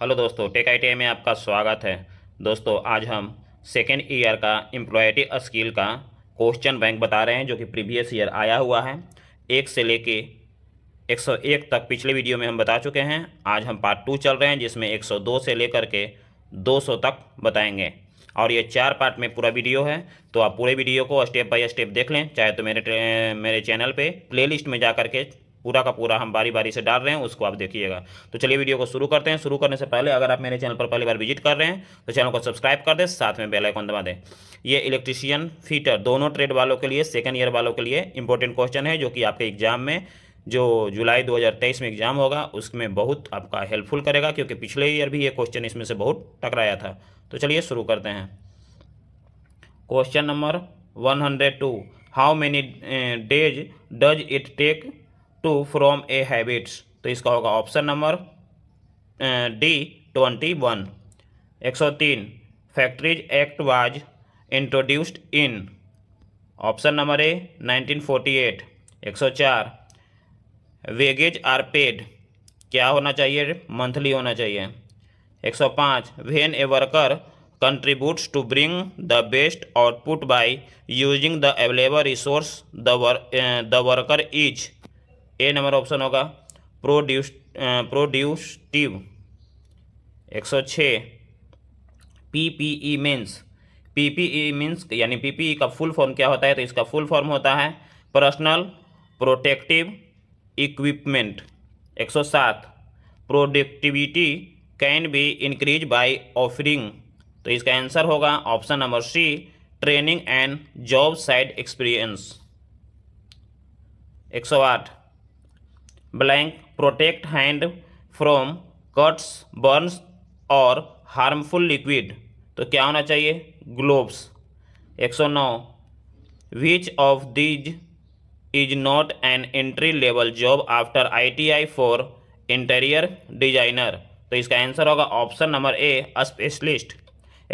Hello दोस्तों take I में आपका स्वागत है दोस्तों आज हम सेकेंड ईयर का एम्प्लॉयटी स्किल का क्वेश्चन बैंक बता रहे हैं जो कि प्रीवियस ईयर आया हुआ है एक से लेके 101 तक पिछले वीडियो में हम बता चुके हैं आज हम पार्ट टू चल रहे हैं जिसमें 102 से लेकर के 200 तक बताएंगे और ये चार पार्ट में पूरा वीडियो है तो आप पूरे वीडियो को स्टेप बाई स्टेप देख लें चाहे तो मेरे मेरे चैनल पर प्ले में जा के पूरा का पूरा हम बारी बारी से डाल रहे हैं उसको आप देखिएगा तो चलिए वीडियो को शुरू करते हैं शुरू करने से पहले अगर आप मेरे चैनल पर पहली बार विजिट कर रहे हैं तो चैनल को सब्सक्राइब कर दें साथ में बेलाइकॉन दबा दें ये इलेक्ट्रीशियन फीटर दोनों ट्रेड वालों के लिए सेकेंड ईयर वालों के लिए इंपॉर्टेंट क्वेश्चन है जो कि आपके एग्जाम में जो जुलाई 2023 में एग्ज़ाम होगा उसमें बहुत आपका हेल्पफुल करेगा क्योंकि पिछले ईयर भी ये क्वेश्चन इसमें से बहुत टकराया था तो चलिए शुरू करते हैं question number 102 how many days does it take to form a habits तो इसका होगा option number D twenty one एक सौ तीन factories act was introduced in option number A nineteen forty eight एक सौ चार वेगेज आर पेड क्या होना चाहिए मंथली होना चाहिए एक सौ पाँच when a worker contributes to bring the best output by using the available resource the worker is a number option होगा प्रोड्यूस प्रोड्यूस्टिव एक सौ छः P P E means P P E means यानी पी पी ई का full form क्या होता है तो इसका फुल फॉर्म होता है personal protective equipment 107 productivity can be increase by offering तो इसका आंसर होगा option number C training and job side experience 108 blank protect hand from cuts burns और हार्मफुल लिक्विड तो क्या होना चाहिए gloves 109 which of these is not an entry level job after ITI for interior designer तो इसका answer होगा option number A specialist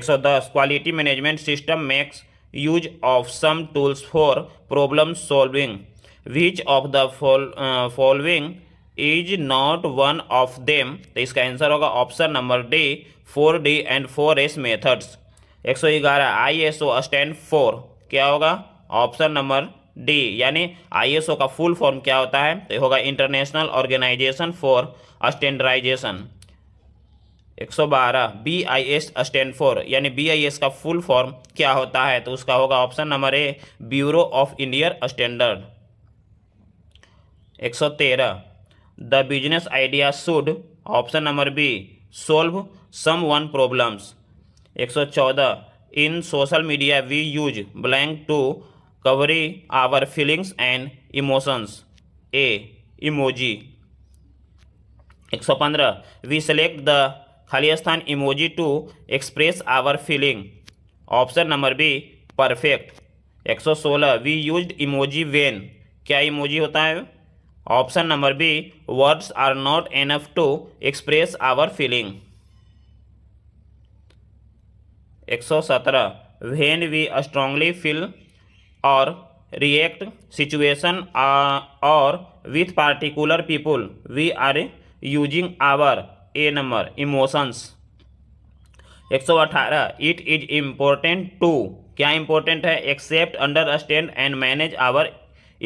110 quality management system makes use of some tools for problem solving which of the following is not one of them तो इसका answer होगा option number D four D and four S methods एक सौ ग्यारह I S O stand for क्या होगा option number D यानी ISO का फुल फॉर्म क्या होता है तो होगा international organization for standardization 112 B I S stand for यानी बी आई एस का फुल फॉर्म क्या होता है तो उसका होगा option number A bureau of Indian standard एक सौ तेरह the business idea should option number B solve someone problems एक सौ चौदह in social media we use blank to convey our feelings and emotions A emoji एक सौ पंद्रह we select the खाली स्थान emoji to express our feeling option number B perfect एक सौ सोलह वी यूज इमोजी वेन क्या इमोजी होता है option number B words are not enough to express our feeling एक सौ सत्रह वेन वी स्ट्रांगली फील और रिएक्ट सिचुएशन और with particular people we are using our a number emotions एक सौ अठारह इट इज इम्पोर्टेंट टू क्या important है accept understand and manage our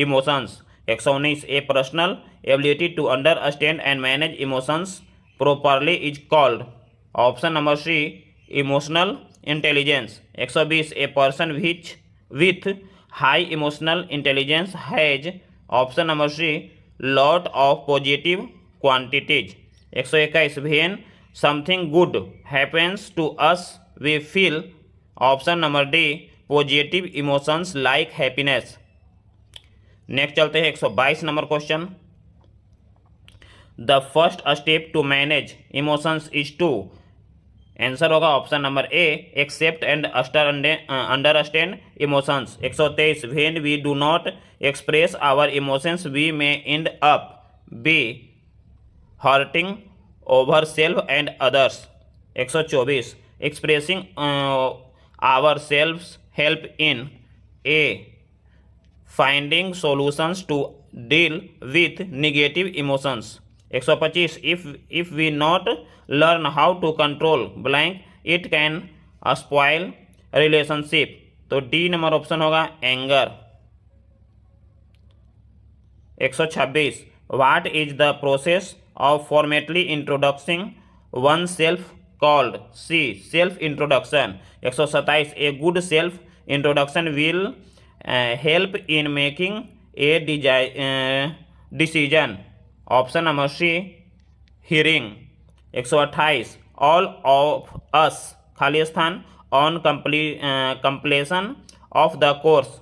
emotions एक सौ उन्नीस a personal ability to understand and manage emotions properly is called option number C emotional intelligence एक सौ बीस ए person which with high emotional intelligence has option number C lot of positive quantities एक सौ इक्कीस when something good happens to us we feel option number D positive emotions like happiness next चलते हैं 122 number question the first step to manage emotions is to answer होगा option number A accept and understand emotions 123 when we do not express our emotions we may end up be hurting over self and others 124 expressing our self help in a finding solutions to deal with negative emotions एक पच्चीस if if we not learn how to control blank it can spoil relationship तो D number option होगा anger एक सौ छब्बीस what is the process of formally introducing one self called C self introduction एक सौ सत्ताईस a good self introduction will in making a डिजाइ decision option number C hearing 128 all of us खाली स्थान on completion of the course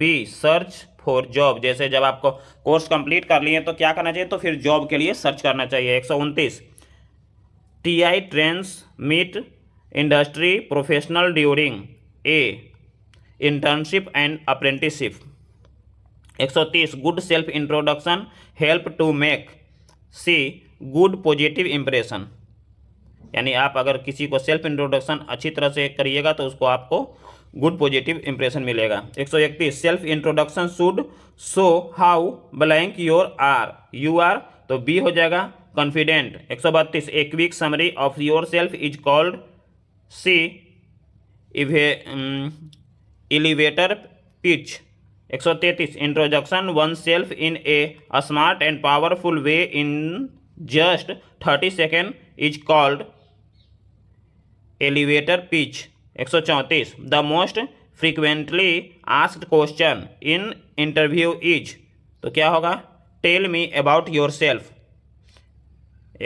be search for job जैसे जब आपको course complete कर लिए तो क्या करना चाहिए तो फिर जॉब के लिए सर्च करना चाहिए एक सौ उनतीस T I trainees meet industry professional during a internship and apprenticeship 130 good self introduction help to make C good positive impression यानी आप अगर किसी को सेल्फ इंट्रोडक्शन अच्छी तरह से करिएगा तो उसको आपको गुड पॉजिटिव इंप्रेशन मिलेगा 131 self introduction should show how blank your are you are तो बी हो जाएगा confident 132 a quick summary of your self is called C इवे elevator pitch 133 introduction one self in a smart and powerful way in just 30 second is called elevator pitch 134 the most frequently asked question in interview is तो क्या होगा tell me about your self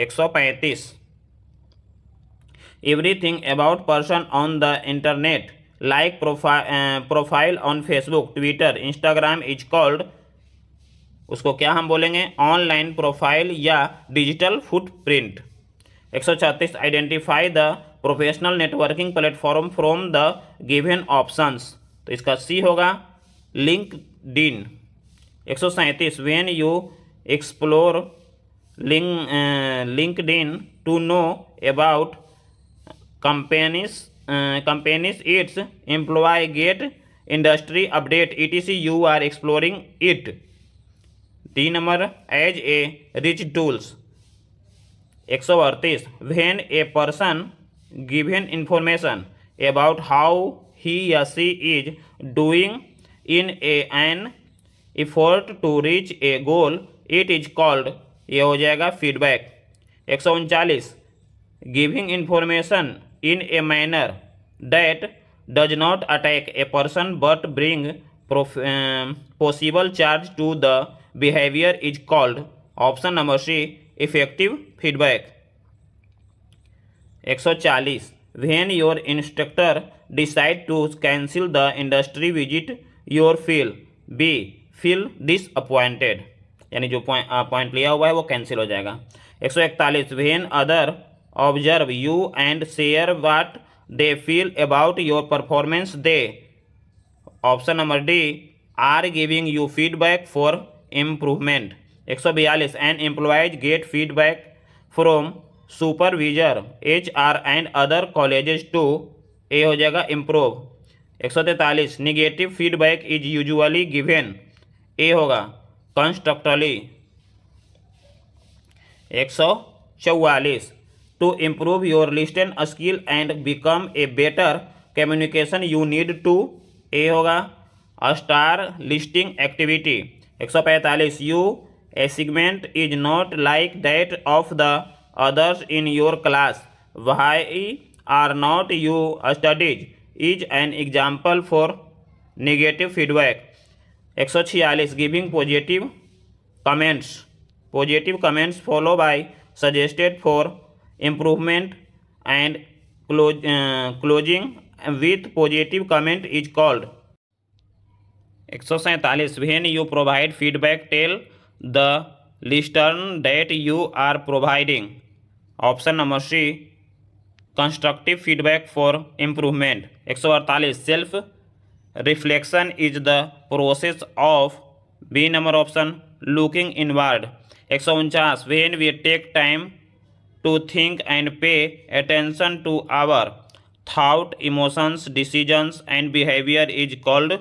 एक सौ पैंतीस everything about person on the internet like profile on Facebook Twitter Instagram is called उसको क्या हम बोलेंगे ऑनलाइन प्रोफाइल या डिजिटल फुटप्रिंट एक सौ छत्तीस identify the professional networking platform from the given options तो इसका सी होगा लिंक डिन एक सौ सैंतीस when you explore link LinkedIn to know about companies companies its employ get industry update it T you are exploring it तीन number as ए rich tools एक सौ अड़तीस when a person given information about how he या she is doing in a an effort to reach a goal it is called ये हो जाएगा feedback एक सौ उनचालीस giving information in a manner that does not attack a person but bring possible change to the behavior is called option number C effective feedback एक सौ चालीस When your instructor decide to cancel the industry visit, your feel B feel disappointed. यानी जो point लिया हुआ है वो cancel हो जाएगा एक सौ इकतालीस when other observe you and share what they feel about your performance they option number D are giving you feedback for improvement एक सौ बयालीस and employees get feedback from supervisor H R and other college to a हो जाएगा improve एक सौ तैंतालीस negative feedback is usually given a होगा constructively एक सौ चौवालीस to improve your listen skill and become a better communication you need to a होगा स्टार लिस्टिंग एक्टिविटी एक सौ पैंतालीस you a segment is not like that of the others in your class why are not you studies is an example for negative feedback एक सौ छियालीस giving positive comments positive comments follow by suggested for improvement and closing with positive comment is called एक सौ सैंतालीस when you provide feedback tell the listener that you are providing option number C constructive feedback for improvement एक सौ अड़तालीस self reflection is the process of B number option looking inward एक सौ उनचास when we take time to think and pay attention to our thought emotions decisions and behavior is called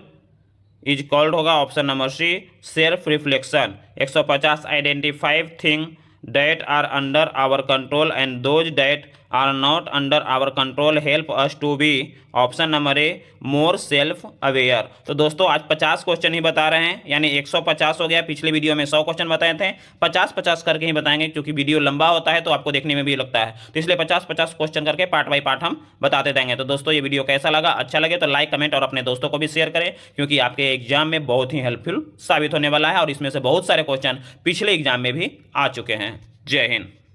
is called होगा option number C self reflection 150 identifying thing that are under our control and those that are not under our control help us to be option number A more self aware तो दोस्तों आज 50 question ही बता रहे हैं यानी 150 हो गया पिछले वीडियो में 100 क्वेश्चन बताए थे 50 50 करके ही बताएंगे क्योंकि वीडियो लंबा होता है तो आपको देखने में भी लगता है तो इसलिए 50 50 क्वेश्चन करके पार्ट बाई पार्ट हम बताते देंगे तो दोस्तों ये वीडियो कैसा लगा अच्छा लगे तो लाइक कमेंट और अपने दोस्तों को भी शेयर करें क्योंकि आपके एग्जाम में बहुत ही हेल्पफुल साबित होने वाला है और इसमें से बहुत सारे क्वेश्चन पिछले एग्जाम में भी आ चुके हैं जय हिंद